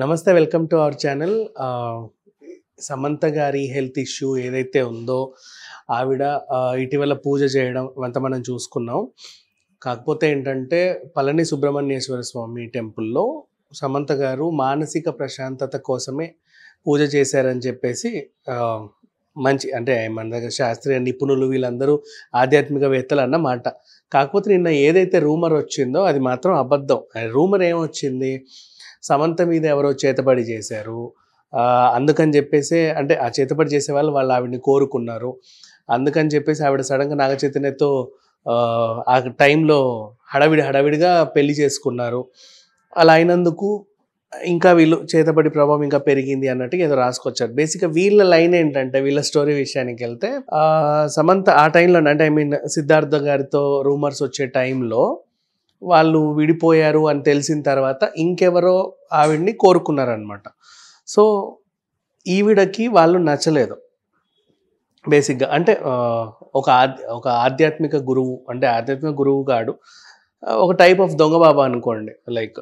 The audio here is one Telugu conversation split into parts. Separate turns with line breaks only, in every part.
నమస్తే welcome to our channel Samantha గారి హెల్త్ ఇష్యూ ఏదైతే ఉందో ఆవిడ ఇటీవల పూజ చేయడం అంత మనం చూసుకున్నాం కాకపోతే ఏంటంటే పళని సుబ్రహ్మణ్యేశ్వర స్వామి టెంపుల్లో సమంత గారు మానసిక ప్రశాంతత కోసమే పూజ చేశారని చెప్పేసి మంచి అంటే మన దగ్గర శాస్త్రీయ నిపుణులు వీళ్ళందరూ ఆధ్యాత్మికవేత్తలు అన్నమాట కాకపోతే నిన్న ఏదైతే రూమర్ వచ్చిందో అది మాత్రం అబద్ధం రూమర్ ఏమొచ్చింది సమంత మీద ఎవరో చేతబడి చేశారు అందుకని చెప్పేసి అంటే ఆ చేతపడి చేసే వాళ్ళు వాళ్ళు ఆవిడని కోరుకున్నారు అందుకని చెప్పేసి ఆవిడ సడన్గా నాగచైతన్యతో ఆ టైంలో హడావిడి హడావిడిగా పెళ్లి చేసుకున్నారు అలా అయినందుకు ఇంకా వీళ్ళు చేతపడి ప్రభావం ఇంకా పెరిగింది అన్నట్టుగా ఏదో రాసుకొచ్చారు బేసిక్గా వీళ్ళ లైన్ ఏంటంటే వీళ్ళ స్టోరీ విషయానికి వెళ్తే సమంత ఆ టైంలో అంటే ఐ మీన్ సిద్ధార్థ గారితో రూమర్స్ వచ్చే టైంలో వాళ్ళు విడిపోయారు అని తెలిసిన తర్వాత ఇంకెవరో ఆవిడ్ని కోరుకున్నారనమాట సో ఈవిడకి వాళ్ళు నచ్చలేదు బేసిక్గా అంటే ఒక ఒక ఆధ్యాత్మిక గురువు అంటే ఆధ్యాత్మిక గురువు కాడు ఒక టైప్ ఆఫ్ దొంగ బాబా అనుకోండి లైక్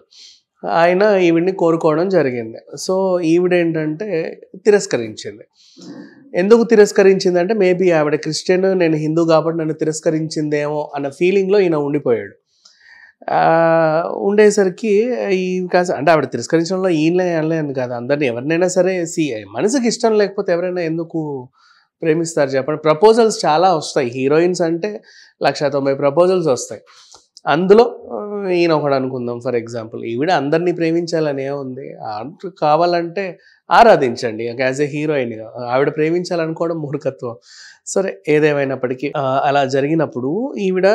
ఆయన ఈవిడ్ని కోరుకోవడం జరిగింది సో ఈవిడ ఏంటంటే తిరస్కరించింది ఎందుకు తిరస్కరించింది అంటే మేబీ ఆవిడ క్రిస్టియన్ నేను హిందూ కాబట్టి నన్ను తిరస్కరించిందేమో అన్న ఫీలింగ్లో ఈయన ఉండిపోయాడు ఉండేసరికి ఈ కాస్త అంటే ఆవిడ తిరస్కరించడంలో ఈయనలే అనలేను కాదు అందరినీ ఎవరినైనా సరే సి మనసుకి ఇష్టం లేకపోతే ఎవరైనా ఎందుకు ప్రేమిస్తారు చెప్పండి ప్రపోజల్స్ చాలా వస్తాయి హీరోయిన్స్ అంటే లక్ష తొంభై ప్రపోజల్స్ వస్తాయి అందులో ఈయన ఒకడు అనుకుందాం ఫర్ ఎగ్జాంపుల్ ఈవిడ అందరినీ ప్రేమించాలని ఏముంది కావాలంటే ఆరాధించండి యాజ్ ఎ హీరోయిన్ ఆవిడ ప్రేమించాలనుకోవడం మూర్ఖత్వం సరే ఏదేమైనప్పటికీ అలా జరిగినప్పుడు ఈవిడ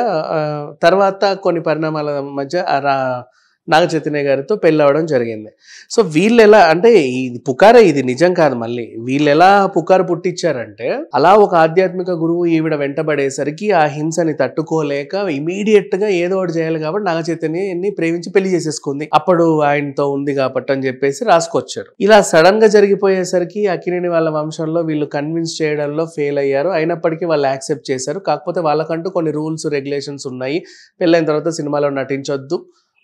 తర్వాత కొన్ని పరిణామాల మధ్య నాగ చైతన్య గారితో పెళ్ళి అవ్వడం జరిగింది సో వీళ్ళు ఎలా అంటే ఇది పుకారే ఇది నిజం కాదు మళ్ళీ వీళ్ళు ఎలా పుకారు పుట్టించారంటే అలా ఒక ఆధ్యాత్మిక గురువు ఈవిడ వెంటబడేసరికి ఆ హింసని తట్టుకోలేక ఇమీడియట్ గా ఏదో ఒకటి చేయాలి కాబట్టి నాగ చైతన్యని ప్రేమించి పెళ్లి చేసేసుకుంది అప్పుడు ఆయనతో ఉంది కాబట్టి అని చెప్పేసి రాసుకొచ్చారు ఇలా సడన్ గా జరిగిపోయేసరికి అకినేని వాళ్ళ వంశంలో వీళ్ళు కన్విన్స్ చేయడంలో ఫెయిల్ అయ్యారు అయినప్పటికీ వాళ్ళు యాక్సెప్ట్ చేశారు కాకపోతే వాళ్ళకంటూ కొన్ని రూల్స్ రెగ్యులేషన్స్ ఉన్నాయి పెళ్ళైన తర్వాత సినిమాలో నటించొద్దు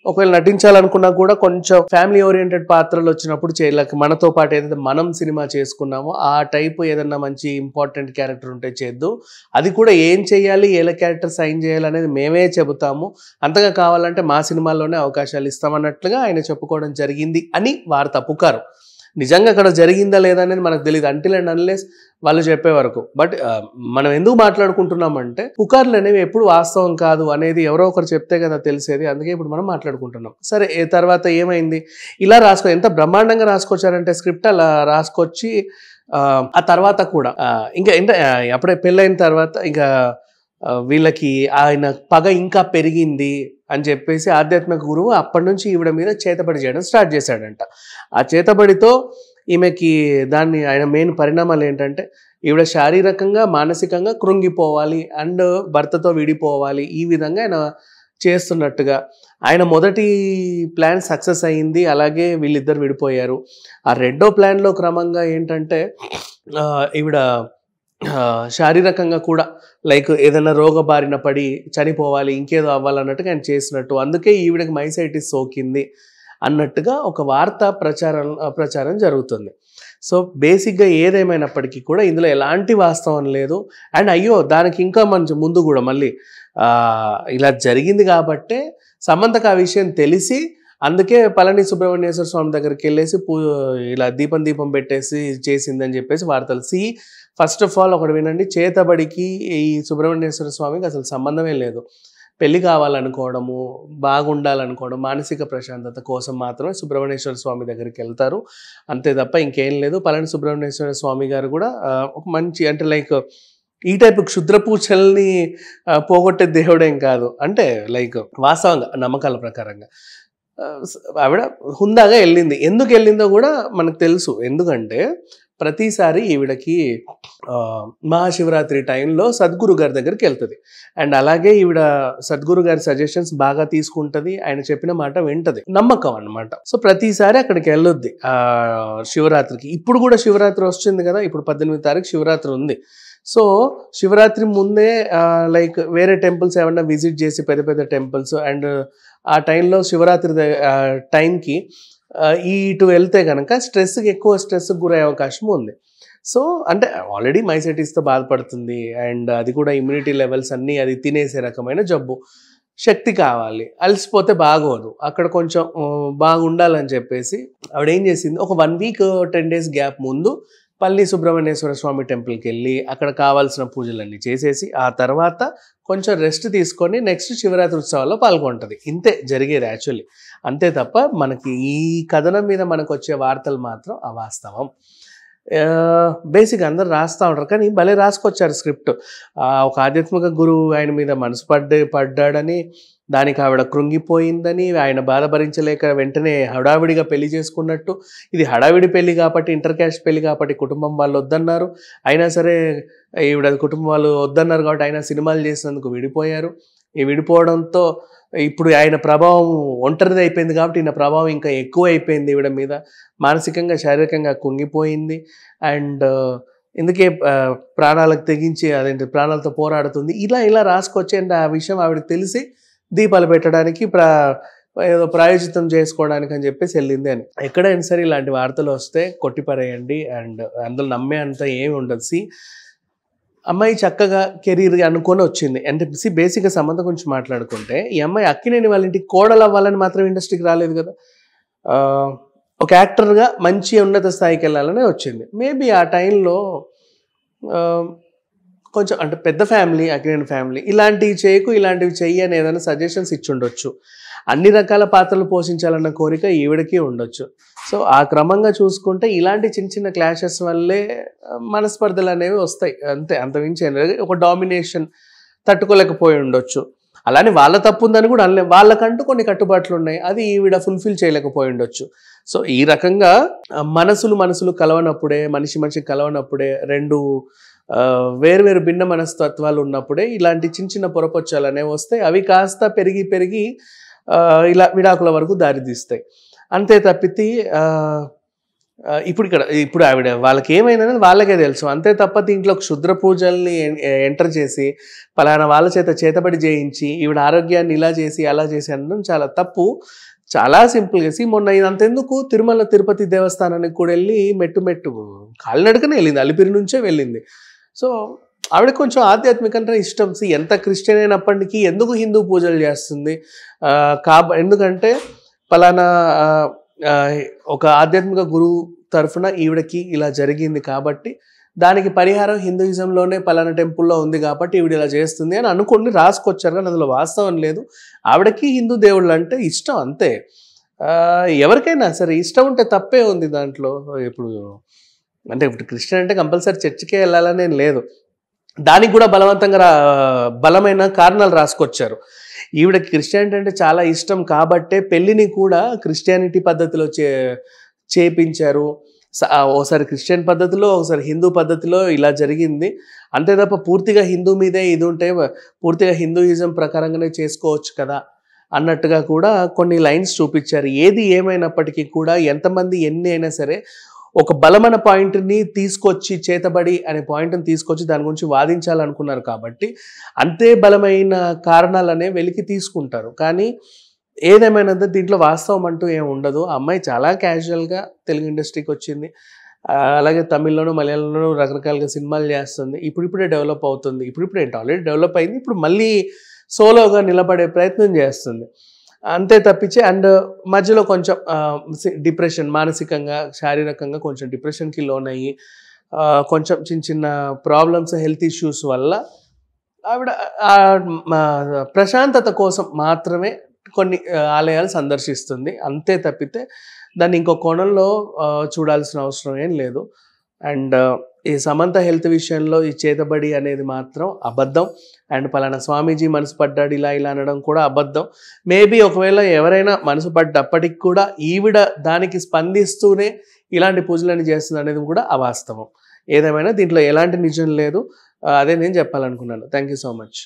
ఒకవేళ నటించాలనుకున్నా కూడా కొంచెం ఫ్యామిలీ ఓరియంటెడ్ పాత్రలు వచ్చినప్పుడు చేయలేక మనతో పాటు ఏదైతే మనం సినిమా చేసుకున్నామో ఆ టైప్ ఏదన్నా మంచి ఇంపార్టెంట్ క్యారెక్టర్ ఉంటే చేద్దు అది కూడా ఏం చేయాలి ఎలా క్యారెక్టర్ సైన్ చేయాలి అనేది మేమే చెబుతాము అంతగా కావాలంటే మా సినిమాల్లోనే అవకాశాలు ఇస్తామన్నట్లుగా ఆయన చెప్పుకోవడం జరిగింది అని వారు తప్పుకారు నిజంగా అక్కడ జరిగిందా లేదా అనేది మనకు తెలియదు అంటిల్ అండ్ అన్లెస్ వాళ్ళు చెప్పే వరకు బట్ uh, మనం ఎందుకు మాట్లాడుకుంటున్నామంటే పుకార్లు అనేవి ఎప్పుడు వాస్తవం కాదు అనేది ఎవరో ఒకరు చెప్తే కదా తెలిసేది అందుకే ఇప్పుడు మనం మాట్లాడుకుంటున్నాం సరే తర్వాత ఏమైంది ఇలా రాసుకో ఎంత బ్రహ్మాండంగా రాసుకొచ్చారంటే స్క్రిప్ట్ అలా రాసుకొచ్చి ఆ తర్వాత కూడా ఇంకా ఎంత అప్పుడే పెళ్ళైన తర్వాత ఇంకా వీళ్ళకి ఆయన పగ ఇంకా పెరిగింది అని చెప్పేసి ఆధ్యాత్మిక గురువు అప్పటి నుంచి ఈవిడ మీద చేతబడి చేయడం స్టార్ట్ చేశాడంట ఆ చేతబడితో ఈమెకి దాన్ని ఆయన మెయిన్ పరిణామాలు ఏంటంటే ఈవిడ శారీరకంగా మానసికంగా కృంగిపోవాలి అండ్ భర్తతో విడిపోవాలి ఈ విధంగా ఆయన చేస్తున్నట్టుగా ఆయన మొదటి ప్లాన్ సక్సెస్ అయ్యింది అలాగే వీళ్ళిద్దరు విడిపోయారు ఆ రెండో ప్లాన్లో క్రమంగా ఏంటంటే ఈవిడ శారీరకంగా కూడా లైక్ ఏదైనా రోగ బారిన పడి చనిపోవాలి ఇంకేదో అవ్వాలన్నట్టుగా ఆయన చేసినట్టు అందుకే ఈవిడకి మైసైటిస్ సోకింది అన్నట్టుగా ఒక వార్త ప్రచారం ప్రచారం జరుగుతుంది సో బేసిక్గా ఏదేమైనప్పటికీ కూడా ఇందులో ఎలాంటి వాస్తవం లేదు అండ్ అయ్యో దానికి ఇంకా మంచి ముందు కూడా మళ్ళీ ఇలా జరిగింది కాబట్టే సమంతకు ఆ విషయం తెలిసి అందుకే పళని సుబ్రహ్మణ్యేశ్వర స్వామి దగ్గరికి వెళ్ళేసి పూ ఇలా దీపం దీపం పెట్టేసి చేసిందని చెప్పేసి వార్తలు సి ఫస్ట్ ఆఫ్ ఆల్ ఒకటి వినండి చేతబడికి ఈ సుబ్రహ్మణ్యేశ్వర స్వామికి అసలు సంబంధమే లేదు పెళ్లి కావాలనుకోవడము బాగుండాలనుకోవడం మానసిక ప్రశాంతత కోసం మాత్రమే సుబ్రహ్మణ్యేశ్వర స్వామి దగ్గరికి వెళ్తారు అంతే తప్ప ఇంకేం లేదు పలాని సుబ్రహ్మణ్యేశ్వర స్వామి గారు కూడా ఒక మంచి అంటే లైక్ ఈ టైప్ క్షుద్ర పూజల్ని పోగొట్టే దేవుడేం కాదు అంటే లైక్ వాస్తవంగా నమ్మకాల ప్రకారంగా ఆవిడ హుందాగా వెళ్ళింది ఎందుకు వెళ్ళిందో కూడా మనకు తెలుసు ఎందుకంటే ప్రతిసారి ఈవిడకి మహాశివరాత్రి టైంలో సద్గురు గారి దగ్గరికి వెళ్తుంది అండ్ అలాగే ఈవిడ సద్గురు గారి సజెషన్స్ బాగా తీసుకుంటుంది ఆయన చెప్పిన మాట వింటది నమ్మకం అనమాట సో ప్రతిసారి అక్కడికి వెళ్ళొద్ది శివరాత్రికి ఇప్పుడు కూడా శివరాత్రి వస్తుంది కదా ఇప్పుడు పద్దెనిమిది తారీఖు శివరాత్రి ఉంది సో శివరాత్రి ముందే లైక్ వేరే టెంపుల్స్ ఏమన్నా విజిట్ చేసి పెద్ద పెద్ద టెంపుల్స్ అండ్ ఆ టైంలో శివరాత్రి టైంకి ఈ ఇటు వెళ్తే కనుక స్ట్రెస్కి ఎక్కువ స్ట్రెస్కి గురయ్యే అవకాశం ఉంది సో అంటే ఆల్రెడీ మైసైటిస్తో బాధపడుతుంది అండ్ అది కూడా ఇమ్యూనిటీ లెవెల్స్ అన్నీ అది తినేసే రకమైన జబ్బు శక్తి కావాలి అలసిపోతే బాగోదు అక్కడ కొంచెం బాగుండాలని చెప్పేసి ఆవిడ ఏం చేసింది ఒక one week ten days gap ముందు పల్లి సుబ్రహ్మణ్యేశ్వర స్వామి టెంపుల్కి వెళ్ళి అక్కడ కావాల్సిన పూజలన్నీ చేసేసి ఆ తర్వాత కొంచెం రెస్ట్ తీసుకొని నెక్స్ట్ శివరాత్రి ఉత్సవాల్లో పాల్గొంటుంది ఇంతే జరిగేది యాక్చువల్లీ అంతే తప్ప మనకి ఈ కథనం మీద మనకు వచ్చే వార్తలు మాత్రం అవాస్తవం బేసిక్ అందరు రాస్తూ ఉంటారు కానీ భలే రాసుకొచ్చారు స్క్రిప్ట్ ఒక ఆధ్యాత్మిక గురువు ఆయన మీద మనసు పడ్డ పడ్డాడని దానికి ఆవిడ కృంగిపోయిందని ఆయన బాధ భరించలేక వెంటనే హడావిడిగా పెళ్లి చేసుకున్నట్టు ఇది హడావిడి పెళ్లి కాబట్టి ఇంటర్ క్యాస్ట్ పెళ్లి కాబట్టి కుటుంబం వాళ్ళు వద్దన్నారు అయినా సరే ఈవిడ కుటుంబం వాళ్ళు వద్దన్నారు కాబట్టి ఆయన సినిమాలు చేసినందుకు విడిపోయారు ఈ విడిపోవడంతో ఇప్పుడు ఆయన ప్రభావం ఒంటరిది అయిపోయింది కాబట్టి ఈయన ప్రభావం ఇంకా ఎక్కువ అయిపోయింది ఈవిడ మీద మానసికంగా శారీరకంగా కుంగిపోయింది అండ్ ఎందుకే ప్రాణాలకు తెగించి అదేంటి ప్రాణాలతో పోరాడుతుంది ఇలా ఇలా రాసుకొచ్చేయండి ఆ విషయం ఆవిడకి తెలిసి దీపాలు పెట్టడానికి ప్రా ఏదో ప్రాయోజితం చేసుకోవడానికి అని చెప్పేసి వెళ్ళింది అని ఎక్కడైనా సరే ఇలాంటి వార్తలు వస్తే కొట్టిపరేయండి అండ్ అందులో నమ్మే అంత ఏమి ఉండదు సి అమ్మాయి చక్కగా కెరీర్ అనుకొని వచ్చింది అంటే సి బేసిక్గా సంబంధం గురించి మాట్లాడుకుంటే ఈ అమ్మాయి అక్కినేని వాళ్ళ ఇంటికి కోడలు అవ్వాలని మాత్రం ఇండస్ట్రీకి రాలేదు కదా ఒక యాక్టర్గా మంచి ఉన్నత స్థాయికి వెళ్ళాలని వచ్చింది మేబీ ఆ టైంలో కొంచెం అంటే పెద్ద ఫ్యామిలీ అగ్రెండ్ ఫ్యామిలీ ఇలాంటివి చేయకు ఇలాంటివి చెయ్యి అని ఏదైనా సజెషన్స్ ఇచ్చుండొచ్చు అన్ని రకాల పాత్రలు పోషించాలన్న కోరిక ఈవిడకి ఉండొచ్చు సో ఆ క్రమంగా చూసుకుంటే ఇలాంటి చిన్న చిన్న క్లాషెస్ వల్లే మనస్పర్ధలు అనేవి వస్తాయి అంతే అంతమించి ఒక డామినేషన్ తట్టుకోలేకపోయి ఉండొచ్చు అలానే వాళ్ళ తప్పు ఉందని కూడా అనలే వాళ్ళకంటూ కొన్ని కట్టుబాట్లు ఉన్నాయి అది ఈవిడ ఫుల్ఫిల్ చేయలేకపోయి ఉండొచ్చు సో ఈ రకంగా మనసులు మనసులు కలవనప్పుడే మనిషి మనిషి కలవనప్పుడే రెండు వేరువేరు భిన్న మనస్తత్వాలు ఉన్నప్పుడే ఇలాంటి చిన్న చిన్న పొరపచ్చాలు అనేవి వస్తాయి అవి కాస్త పెరిగి పెరిగి ఇలా విడాకుల వరకు దారితీస్తాయి అంతే తప్పితి ఇప్పుడు ఇక్కడ ఇప్పుడు ఆవిడ వాళ్ళకి ఏమైందనేది వాళ్ళకే తెలుసు అంతే తప్ప దీంట్లో క్షుద్ర పూజల్ని ఎంటర్ చేసి పలానా వాళ్ళ చేత చేతబడి చేయించి ఈవిడ ఆరోగ్యాన్ని ఇలా చేసి అలా చేసి అనడం చాలా తప్పు చాలా సింపుల్గా చేసి మొన్న ఇదంతెందుకు తిరుమల తిరుపతి దేవస్థానానికి కూడా వెళ్ళి మెట్టు మెట్టు కాలినడకనే వెళ్ళింది అలిపిరి నుంచే వెళ్ళింది సో ఆవిడ కొంచెం అంటే ఇష్టం సి ఎంత క్రిస్టియన్ అయినప్పటికీ ఎందుకు హిందూ పూజలు చేస్తుంది కాబ ఎందుకంటే పలానా ఒక ఆధ్యాత్మిక గురువు తరఫున ఈవిడకి ఇలా జరిగింది కాబట్టి దానికి పరిహారం హిందూయిజంలోనే పలానా టెంపుల్లో ఉంది కాబట్టి ఈవిడ ఇలా చేస్తుంది అని అనుకుని రాసుకొచ్చారు కానీ అందులో వాస్తవం లేదు ఆవిడకి హిందూ దేవుళ్ళు అంటే ఇష్టం అంతే ఎవరికైనా సరే ఇష్టం ఉంటే తప్పే ఉంది దాంట్లో ఇప్పుడు అంటే ఇప్పుడు క్రిస్టియన్ అంటే కంపల్సరీ చర్చికే వెళ్ళాలని లేదు దానికి కూడా బలవంతంగా బలమైన కారణాలు రాసుకొచ్చారు ఈవిడ క్రిస్టియానిటీ అంటే చాలా ఇష్టం కాబట్టే పెళ్ళిని కూడా క్రిస్టియానిటీ పద్ధతిలో చే చేపించారు ఒకసారి క్రిస్టియన్ పద్ధతిలో ఒకసారి హిందూ పద్ధతిలో ఇలా జరిగింది అంతే తప్ప పూర్తిగా హిందూ మీదే ఇది ఉంటే పూర్తిగా హిందూయిజం ప్రకారంగానే చేసుకోవచ్చు కదా అన్నట్టుగా కూడా కొన్ని లైన్స్ చూపించారు ఏది ఏమైనప్పటికీ కూడా ఎంతమంది ఎన్ని అయినా సరే ఒక బలమైన పాయింట్ని తీసుకొచ్చి చేతబడి అనే పాయింట్ని తీసుకొచ్చి దాని గురించి వాదించాలనుకున్నారు కాబట్టి అంతే బలమైన కారణాలనే వెలికి తీసుకుంటారు కానీ ఏదేమైనా దీంట్లో వాస్తవం అంటూ ఏం ఉండదు అమ్మాయి చాలా క్యాజువల్గా తెలుగు ఇండస్ట్రీకి వచ్చింది అలాగే తమిళ్లోనూ మలయాళంలోనూ రకరకాలుగా సినిమాలు చేస్తుంది ఇప్పుడిప్పుడే డెవలప్ అవుతుంది ఏంటి ఆల్రెడీ డెవలప్ అయింది ఇప్పుడు మళ్ళీ సోలోగా నిలబడే ప్రయత్నం చేస్తుంది అంతే తప్పించి అండ్ మధ్యలో కొంచెం డిప్రెషన్ మానసికంగా శారీరకంగా కొంచెం డిప్రెషన్కి లోన్ అయ్యి కొంచెం చిన్న చిన్న ప్రాబ్లమ్స్ హెల్త్ ఇష్యూస్ వల్ల ఆవిడ ప్రశాంతత కోసం మాత్రమే కొన్ని ఆలయాలు సందర్శిస్తుంది అంతే తప్పితే దాన్ని ఇంకో కోణంలో చూడాల్సిన అవసరం ఏం లేదు అండ్ ఈ సమంత హెల్త్ విషయంలో ఈ చేతబడి అనేది మాత్రం అబద్ధం అండ్ పలానా స్వామీజీ మనసు పడ్డాడు ఇలా ఇలా అనడం కూడా అబద్ధం మేబీ ఒకవేళ ఎవరైనా మనసు పడ్డప్పటికి కూడా ఈవిడ దానికి స్పందిస్తూనే ఇలాంటి పూజలన్నీ చేస్తుంది అనేది కూడా అవాస్తవం ఏదేమైనా దీంట్లో ఎలాంటి నిజం లేదు అదే నేను చెప్పాలనుకున్నాను థ్యాంక్ యూ సో మచ్